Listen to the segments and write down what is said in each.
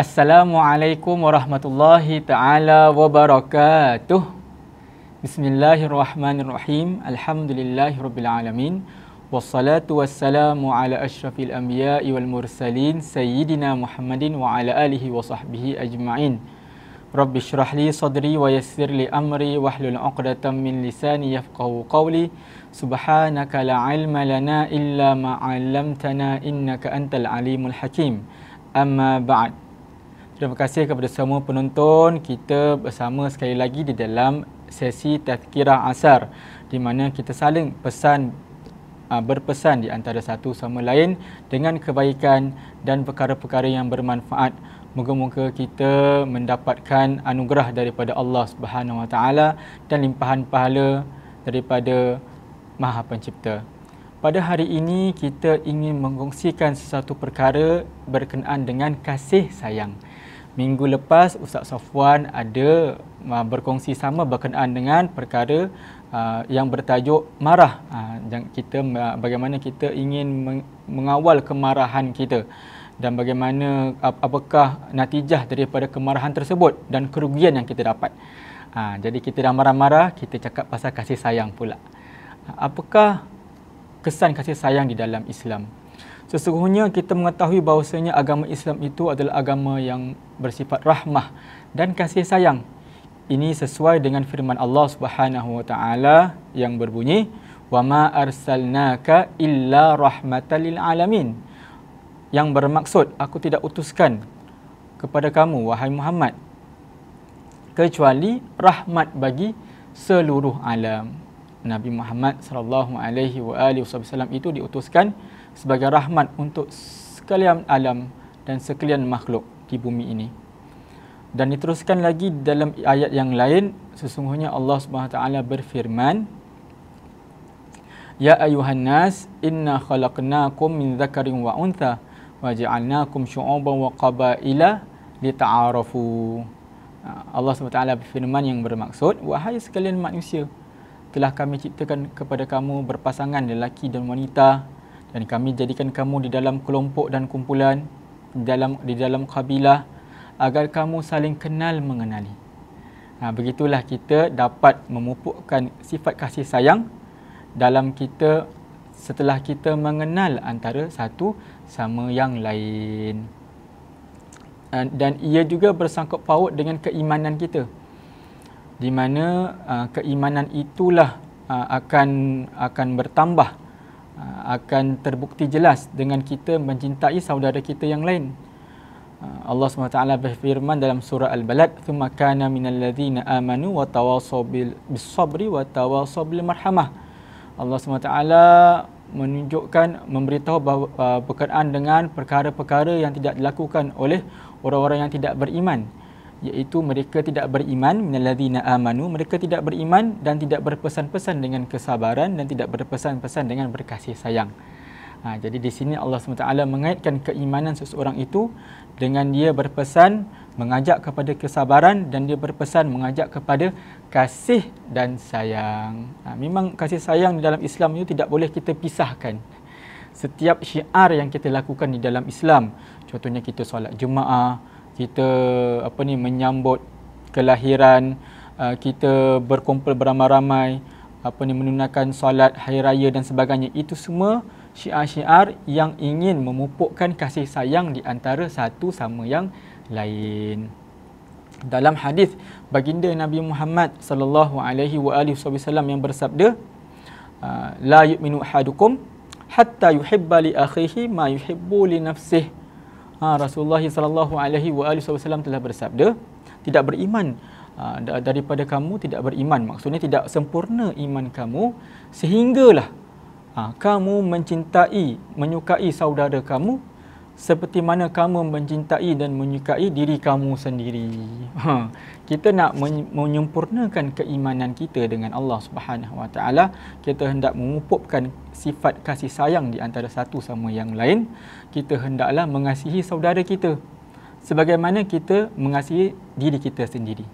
Assalamualaikum warahmatullahi taala wabarakatuh. Bismillahirrahmanirrahim. Alhamdulillahirabbil alamin. Wassalatu wassalamu ala asyrafil anbiya'i wal mursalin sayyidina Muhammadin wa ala alihi wa sahbihi ajma'in. Rabbi shrah li sadri wa yassir li amri wa hlul uqdatan min lisani yafqahu qawli Subhanaka la ilma lana illa ma'alamtana innaka antal alimul hakim Amma ba'd Terima kasih kepada semua penonton. Kita bersama sekali lagi di dalam sesi tazkirah asar di mana kita saling pesan ah, berpesan di antara satu sama lain dengan kebaikan dan perkara-perkara yang bermanfaat. Moga-moga kita mendapatkan anugerah daripada Allah Subhanahu Wa Taala dan limpahan pahala daripada Maha Pencipta. Pada hari ini kita ingin mengongsikan sesuatu perkara berkenaan dengan kasih sayang. Minggu lepas Ustaz Safwan ada uh, berkongsi sama berkenaan dengan perkara uh, yang bertajuk marah. Uh, kita uh, bagaimana kita ingin mengawal kemarahan kita dan bagaimana apakah natijah daripada kemarahan tersebut dan kerugian yang kita dapat. Ha, jadi kita dah marah-marah, kita cakap pasal kasih sayang pula. Uh, apakah kesan kasih sayang di dalam Islam? Sesungguhnya kita mengetahui bahawasanya agama Islam itu adalah agama yang bersifat rahmah dan kasih sayang. Ini sesuai dengan firman Allah Subhanahu wa taala yang berbunyi wa ma arsalnaka illa rahmatal lil alamin yang bermaksud aku tidak utuskan kepada kamu wahai Muhammad kecuali rahmat bagi seluruh alam Nabi Muhammad sallallahu alaihi wasallam itu diutuskan sebagai rahmat untuk sekalian alam dan sekalian makhluk di bumi ini. Dan diteruskan lagi dalam ayat yang lain, sesungguhnya Allah SWT berfirman, Ya ayuhan nas, inna khalaqnakum min zakarin wa untha, wa ja'alnakum syu'uban wa qabaila lita'arafu. Allah SWT berfirman yang bermaksud, Wahai sekalian manusia, telah kami ciptakan kepada kamu berpasangan lelaki dan wanita, dan kami jadikan kamu di dalam kelompok dan kumpulan di dalam di dalam kabilah agar kamu saling kenal mengenali. Ha, begitulah kita dapat memupukkan sifat kasih sayang dalam kita setelah kita mengenal antara satu sama yang lain. Ha, dan ia juga bersangkut paut dengan keimanan kita. Di mana ha, keimanan itulah ha, akan akan bertambah Ah, akan terbukti jelas dengan kita mencintai saudara kita yang lain. Ah, Allah SWT berfirman dalam surah Al-Balad, ثُمَّ كَانَ مِنَ الَّذِينَ آمَنُوا وَتَوَاصَوْا بِالصَّبْرِ وَتَوَاصَوْا بِالْمَرْحَمَةِ Allah SWT menunjukkan, memberitahu bahawa ah, berkenaan dengan perkara-perkara yang tidak dilakukan oleh orang-orang yang tidak beriman iaitu mereka tidak beriman minallazina amanu mereka tidak beriman dan tidak berpesan-pesan dengan kesabaran dan tidak berpesan-pesan dengan berkasih sayang. Ha, jadi di sini Allah SWT mengaitkan keimanan seseorang itu dengan dia berpesan mengajak kepada kesabaran dan dia berpesan mengajak kepada kasih dan sayang. Ha, memang kasih sayang di dalam Islam itu tidak boleh kita pisahkan. Setiap syiar yang kita lakukan di dalam Islam, contohnya kita solat jemaah, kita apa ni menyambut kelahiran uh, kita berkumpul beramai-ramai apa ni menunaikan solat hari raya dan sebagainya itu semua syiar-syiar yang ingin memupukkan kasih sayang di antara satu sama yang lain dalam hadis baginda Nabi Muhammad sallallahu alaihi wasallam yang bersabda ah, la yu'minu hadukum hatta yuhibba li akhihi ma yuhibbu li nafsihi ha, Rasulullah sallallahu alaihi wasallam telah bersabda tidak beriman ha, daripada kamu tidak beriman maksudnya tidak sempurna iman kamu sehinggalah ha, kamu mencintai menyukai saudara kamu seperti mana kamu mencintai dan menyukai diri kamu sendiri. Ha. Kita nak menyempurnakan keimanan kita dengan Allah Subhanahu Wa Taala. Kita hendak memupukkan sifat kasih sayang di antara satu sama yang lain. Kita hendaklah mengasihi saudara kita sebagaimana kita mengasihi diri kita sendiri.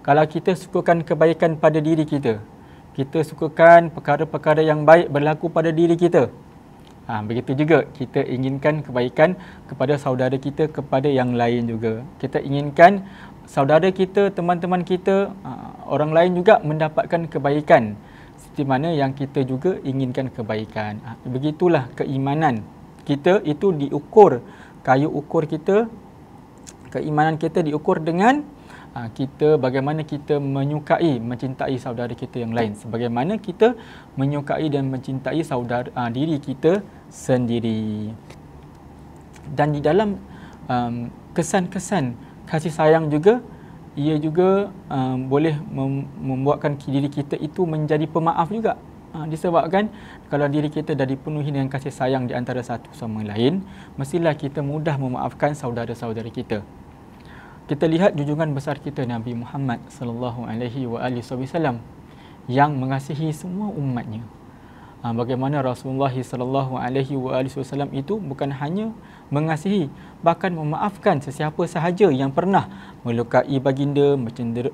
Kalau kita sukakan kebaikan pada diri kita, kita sukakan perkara-perkara yang baik berlaku pada diri kita, Ha, begitu juga kita inginkan kebaikan kepada saudara kita, kepada yang lain juga. Kita inginkan saudara kita, teman-teman kita, ha, orang lain juga mendapatkan kebaikan. Seperti mana yang kita juga inginkan kebaikan. Ha, begitulah keimanan kita itu diukur. Kayu ukur kita, keimanan kita diukur dengan Ah, kita bagaimana kita menyukai mencintai saudara kita yang lain sebagaimana kita menyukai dan mencintai saudara aa, ah, diri kita sendiri dan di dalam um, kesan-kesan kasih sayang juga ia juga um, boleh mem- membuatkan diri kita itu menjadi pemaaf juga ha, disebabkan kalau diri kita dah dipenuhi dengan kasih sayang di antara satu sama lain mestilah kita mudah memaafkan saudara-saudara kita kita lihat junjungan besar kita Nabi Muhammad sallallahu alaihi wa alihi wasallam yang mengasihi semua umatnya. Ah, bagaimana Rasulullah sallallahu alaihi wa alihi wasallam itu bukan hanya mengasihi bahkan memaafkan sesiapa sahaja yang pernah melukai baginda,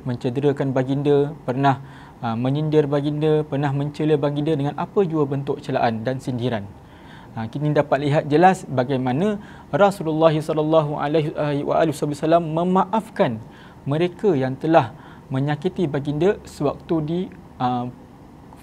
mencederakan baginda, pernah ah, menyindir baginda, pernah mencela baginda dengan apa jua bentuk celaan dan sindiran. Ha, kini dapat lihat jelas bagaimana Rasulullah SAW eh, memaafkan mereka yang telah menyakiti baginda sewaktu di uh, eh,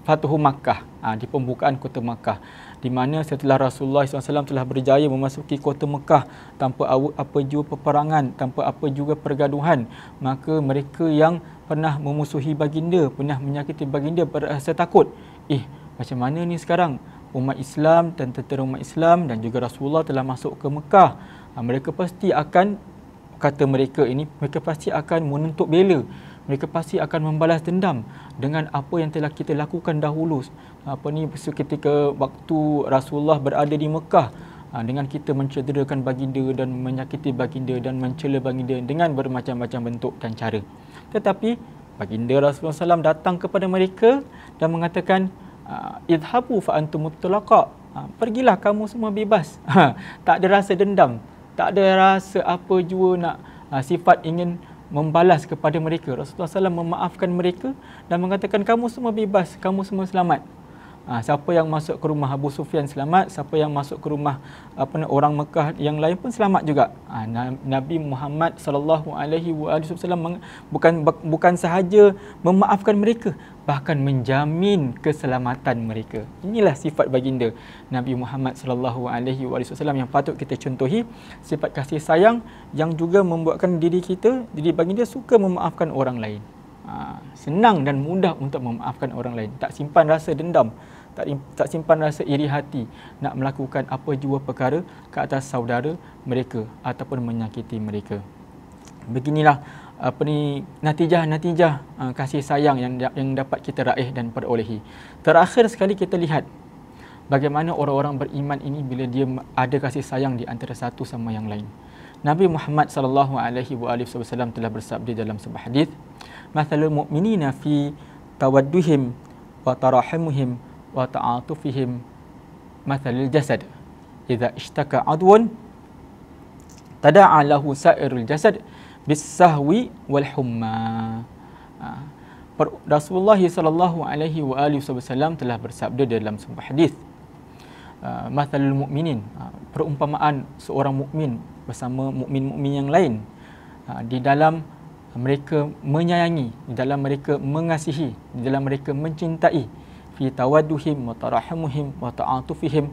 Fathu Makkah uh, di pembukaan kota Makkah di mana setelah Rasulullah SAW telah berjaya memasuki kota Mekah tanpa apa juga peperangan, tanpa apa juga pergaduhan, maka mereka yang pernah memusuhi baginda, pernah menyakiti baginda berasa takut. Eh, macam mana ni sekarang? umat Islam dan tentera umat Islam dan juga Rasulullah telah masuk ke Mekah ah, mereka pasti akan kata mereka ini mereka pasti akan menuntut bela mereka pasti akan membalas dendam dengan apa yang telah kita lakukan dahulu ah, apa ni ketika waktu Rasulullah berada di Mekah ah, dengan kita mencederakan baginda dan menyakiti baginda dan mencela baginda dengan bermacam-macam bentuk dan cara tetapi baginda Rasulullah SAW datang kepada mereka dan mengatakan Ah, idhabu fa antum mutlaqa ah, pergilah kamu semua bebas ha, tak ada rasa dendam tak ada rasa apa jua nak ah, sifat ingin membalas kepada mereka Rasulullah SAW memaafkan mereka dan mengatakan kamu semua bebas kamu semua selamat Ha, siapa yang masuk ke rumah Abu Sufyan selamat, siapa yang masuk ke rumah apa ni orang Mekah yang lain pun selamat juga. Ha, Nabi Muhammad sallallahu alaihi wasallam bukan bukan sahaja memaafkan mereka, bahkan menjamin keselamatan mereka. Inilah sifat baginda Nabi Muhammad sallallahu alaihi wasallam yang patut kita contohi, sifat kasih sayang yang juga membuatkan diri kita jadi baginda suka memaafkan orang lain. Ha, senang dan mudah untuk memaafkan orang lain. Tak simpan rasa dendam tak tak simpan rasa iri hati nak melakukan apa jua perkara ke atas saudara mereka ataupun menyakiti mereka beginilah apa ni natijah-natijah ah, kasih sayang yang yang dapat kita raih dan perolehi terakhir sekali kita lihat bagaimana orang-orang beriman ini bila dia ada kasih sayang di antara satu sama yang lain Nabi Muhammad sallallahu alaihi wasallam telah bersabda dalam sebuah hadis mathalul mu'minina fi tawadduhim wa tarahumuhum wa ta'atufihim mathalil jasad idza ishtaka adwun tada'a lahu sa'irul jasad bisahwi wal humma Rasulullah sallallahu alaihi wa alihi wasallam telah bersabda dalam sebuah hadis mathalul mukminin perumpamaan seorang mukmin bersama mukmin-mukmin yang lain di dalam mereka menyayangi di dalam mereka mengasihi di dalam mereka mencintai fi tawadduhim wa tarahumuhim wa ta'atufihim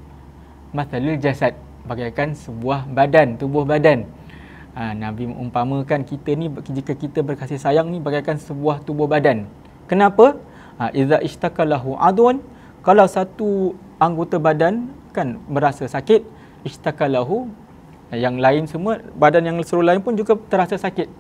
mathalil jasad bagaikan sebuah badan tubuh badan ha, nabi umpamakan kita ni jika kita berkasih sayang ni bagaikan sebuah tubuh badan kenapa ha, iza istakalahu adun kalau satu anggota badan kan merasa sakit istakalahu yang lain semua badan yang seluruh lain pun juga terasa sakit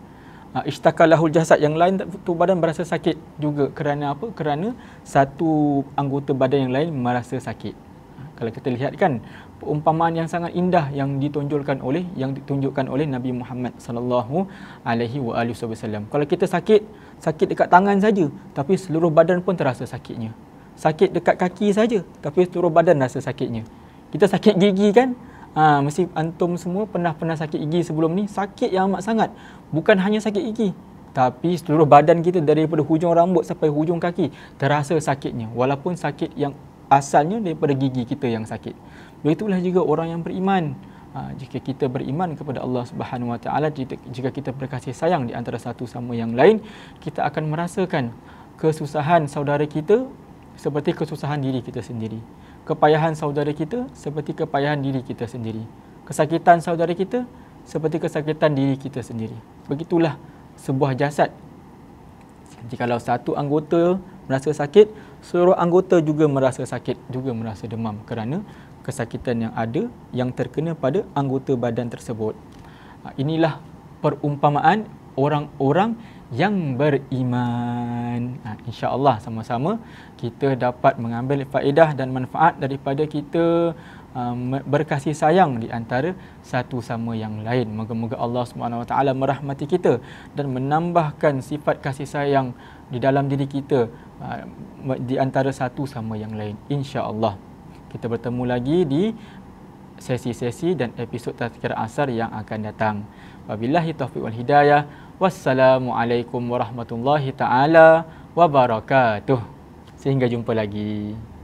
uh, ishtakalahul jasad yang lain tu badan berasa sakit juga kerana apa kerana satu anggota badan yang lain merasa sakit ha, kalau kita lihat kan perumpamaan yang sangat indah yang ditunjukkan oleh yang ditunjukkan oleh Nabi Muhammad sallallahu alaihi wasallam kalau kita sakit sakit dekat tangan saja tapi seluruh badan pun terasa sakitnya sakit dekat kaki saja tapi seluruh badan rasa sakitnya kita sakit gigi kan Ha, mesti antum semua pernah-pernah sakit gigi sebelum ni. Sakit yang amat sangat. Bukan hanya sakit gigi. Tapi seluruh badan kita daripada hujung rambut sampai hujung kaki terasa sakitnya. Walaupun sakit yang asalnya daripada gigi kita yang sakit. Begitulah juga orang yang beriman. Ha, jika kita beriman kepada Allah Subhanahu Wa Taala, jika kita berkasih sayang di antara satu sama yang lain, kita akan merasakan kesusahan saudara kita seperti kesusahan diri kita sendiri kepayahan saudara kita seperti kepayahan diri kita sendiri. Kesakitan saudara kita seperti kesakitan diri kita sendiri. Begitulah sebuah jasad. Jika kalau satu anggota merasa sakit, seluruh anggota juga merasa sakit, juga merasa demam kerana kesakitan yang ada yang terkena pada anggota badan tersebut. Ha, inilah perumpamaan orang-orang yang beriman. Ha, InsyaAllah sama-sama kita dapat mengambil faedah dan manfaat daripada kita um, berkasih sayang di antara satu sama yang lain. Moga-moga Allah SWT merahmati kita dan menambahkan sifat kasih sayang di dalam diri kita uh, di antara satu sama yang lain. InsyaAllah. Kita bertemu lagi di sesi-sesi dan episod tazkirah asar yang akan datang. Wabillahi taufiq wal hidayah. Wassalamualaikum warahmatullahi taala wabarakatuh. Sehingga jumpa lagi.